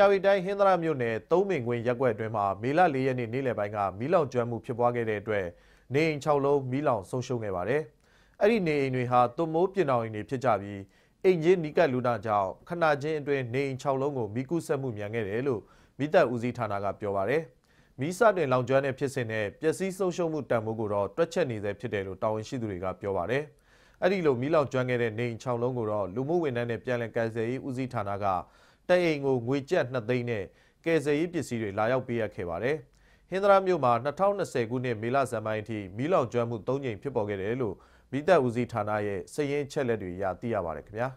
ARV တိုင်းဟင်းသရမြို့နယ်သုံးမင်ကွင်းရပ်ကွက်အတွင်းမှာမေလ၄ရက်နေ့နေ့လယ်ပိုင်းကမီးလောင်ကျွမ်းမှုဖြစ်ပွားခဲ့တဲ့အတွက်နေအိမ်၆လုံးမီးလောင်ဆုံးရှုံးခဲ့ပါတယ်။အဲ့ဒီနေအိမ်တွေဟာသွမိုးပြင်အောင်အိမ်တွေဖြစ်ကြပြီးအိမ်ချင်းနီးကပ်လူနာကြောင့်ခဏချင်းအတွင်းနေအိမ်၆လုံးကိုမီးကူးစက်မှုမြန်ခဲ့တယ်လို့မိသက်ဦးစီးဌာနကပြောပါတယ်။မီးစတင်လောင်ကျွမ်းတဲ့ဖြစ်စဉ်နဲ့ပျက်စီးဆုံးရှုံးမှုတန်ဖိုးကိုတော့တွက်ချက်နေဆဲဖြစ်တယ်လို့တာဝန်ရှိသူတွေကပြောပါတယ်။အဲ့ဒီလိုမီးလောင်ကျွမ်းခဲ့တဲ့နေအိမ်၆လုံးကိုတော့လူမှုဝန်ထမ်းနဲ့ပြည်လည်ကယ်ဆယ်ရေးဦးစီးဌာနကတအိမ်ကိုငွေကျပ်2သိန်းနဲ့ကယ်ဆယ်ရေးပစ္စည်းတွေလာရောက်ပေးအပ်ခဲ့ပါတယ်။ဟင်္ဒရာမြို့မှာ2020ခုနှစ်မေလဇန်ပိုင်းအထိမီးလောင်ကျွမ်းမှု၃ကြိမ်ဖြစ်ပေါ်ခဲ့တယ်လို့မိသက်ဦးစီးဌာနရဲ့စည်ရင်းချက်လက်တွေအရသိရပါတယ်ခင်ဗျာ။